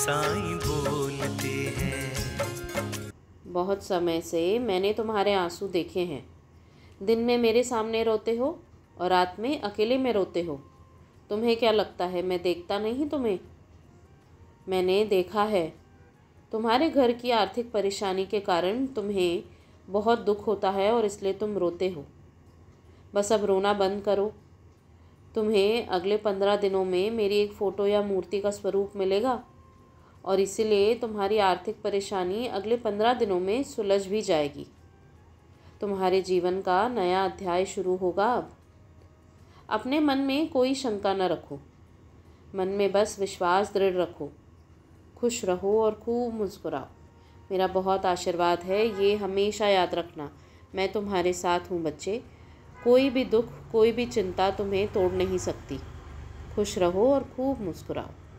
साईं बोलते हैं बहुत समय से मैंने तुम्हारे आंसू देखे हैं दिन में मेरे सामने रोते हो और रात में अकेले में रोते हो तुम्हें क्या लगता है मैं देखता नहीं तुम्हें मैंने देखा है तुम्हारे घर की आर्थिक परेशानी के कारण तुम्हें बहुत दुख होता है और इसलिए तुम रोते हो बस अब रोना बंद करो तुम्हें अगले पंद्रह दिनों में मेरी एक फ़ोटो या मूर्ति का स्वरूप मिलेगा और इसीलिए तुम्हारी आर्थिक परेशानी अगले पंद्रह दिनों में सुलझ भी जाएगी तुम्हारे जीवन का नया अध्याय शुरू होगा अब अपने मन में कोई शंका न रखो मन में बस विश्वास दृढ़ रखो खुश रहो और खूब मुस्कुराओ मेरा बहुत आशीर्वाद है ये हमेशा याद रखना मैं तुम्हारे साथ हूँ बच्चे कोई भी दुख कोई भी चिंता तुम्हें तोड़ नहीं सकती खुश रहो और खूब मुस्कुराओ